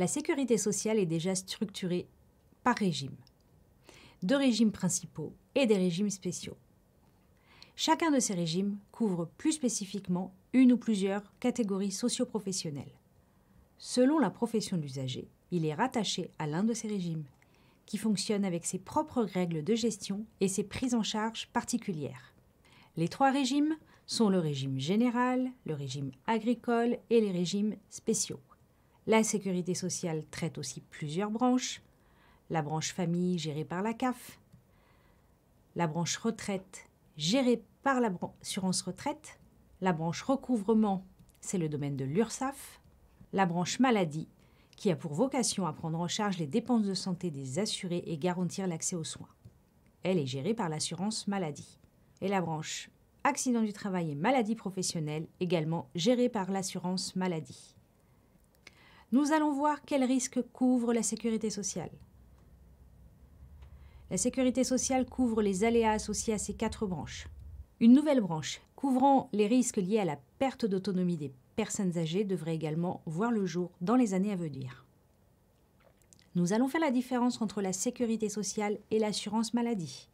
la sécurité sociale est déjà structurée par régime. Deux régimes principaux et des régimes spéciaux. Chacun de ces régimes couvre plus spécifiquement une ou plusieurs catégories socioprofessionnelles. Selon la profession de l'usager, il est rattaché à l'un de ces régimes, qui fonctionne avec ses propres règles de gestion et ses prises en charge particulières. Les trois régimes sont le régime général, le régime agricole et les régimes spéciaux. La sécurité sociale traite aussi plusieurs branches. La branche famille gérée par la CAF, la branche retraite gérée par l'assurance retraite, la branche recouvrement, c'est le domaine de l'URSAF. la branche maladie, qui a pour vocation à prendre en charge les dépenses de santé des assurés et garantir l'accès aux soins. Elle est gérée par l'assurance maladie. Et la branche accident du travail et maladie professionnelle, également gérée par l'assurance maladie. Nous allons voir quels risques couvre la sécurité sociale. La sécurité sociale couvre les aléas associés à ces quatre branches. Une nouvelle branche couvrant les risques liés à la perte d'autonomie des personnes âgées devrait également voir le jour dans les années à venir. Nous allons faire la différence entre la sécurité sociale et l'assurance maladie.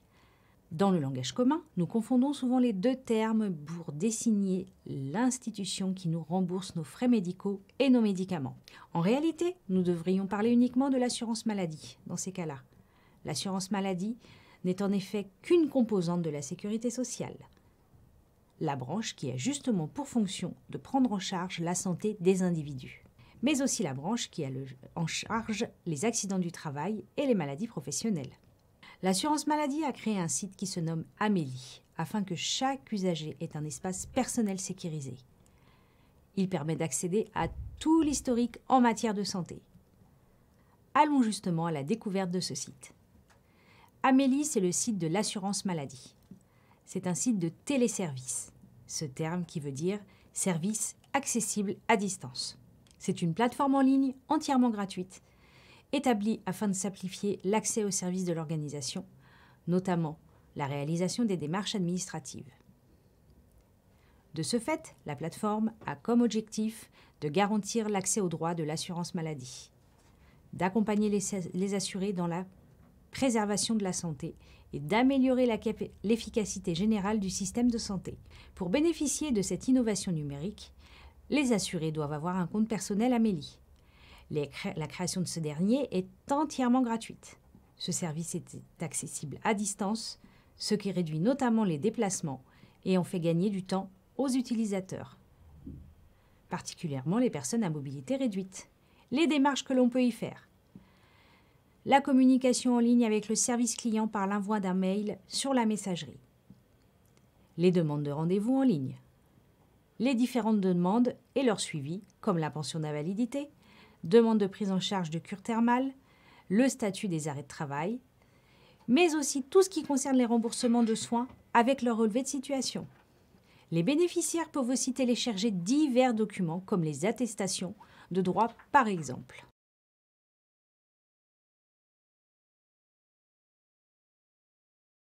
Dans le langage commun, nous confondons souvent les deux termes pour désigner l'institution qui nous rembourse nos frais médicaux et nos médicaments. En réalité, nous devrions parler uniquement de l'assurance maladie dans ces cas-là. L'assurance maladie n'est en effet qu'une composante de la sécurité sociale. La branche qui a justement pour fonction de prendre en charge la santé des individus, mais aussi la branche qui a en charge les accidents du travail et les maladies professionnelles. L'assurance maladie a créé un site qui se nomme Amélie, afin que chaque usager ait un espace personnel sécurisé. Il permet d'accéder à tout l'historique en matière de santé. Allons justement à la découverte de ce site. Amélie, c'est le site de l'assurance maladie. C'est un site de téléservice, ce terme qui veut dire service accessible à distance. C'est une plateforme en ligne entièrement gratuite établi afin de simplifier l'accès aux services de l'organisation, notamment la réalisation des démarches administratives. De ce fait, la plateforme a comme objectif de garantir l'accès aux droits de l'assurance maladie, d'accompagner les, assurés dans la préservation de la santé et d'améliorer l'efficacité générale du système de santé. Pour bénéficier de cette innovation numérique, les assurés doivent avoir un compte personnel Amélie la création de ce dernier est entièrement gratuite. Ce service est accessible à distance, ce qui réduit notamment les déplacements et en fait gagner du temps aux utilisateurs, particulièrement les personnes à mobilité réduite, les démarches que l'on peut y faire, la communication en ligne avec le service client par l'envoi d'un mail sur la messagerie, les demandes de rendez-vous en ligne, les différentes demandes et leur suivi, comme la pension d'invalidité, demande de prise en charge de cure thermale, le statut des arrêts de travail, mais aussi tout ce qui concerne les remboursements de soins avec leur relevé de situation. Les bénéficiaires peuvent aussi télécharger divers documents comme les attestations de droit par exemple.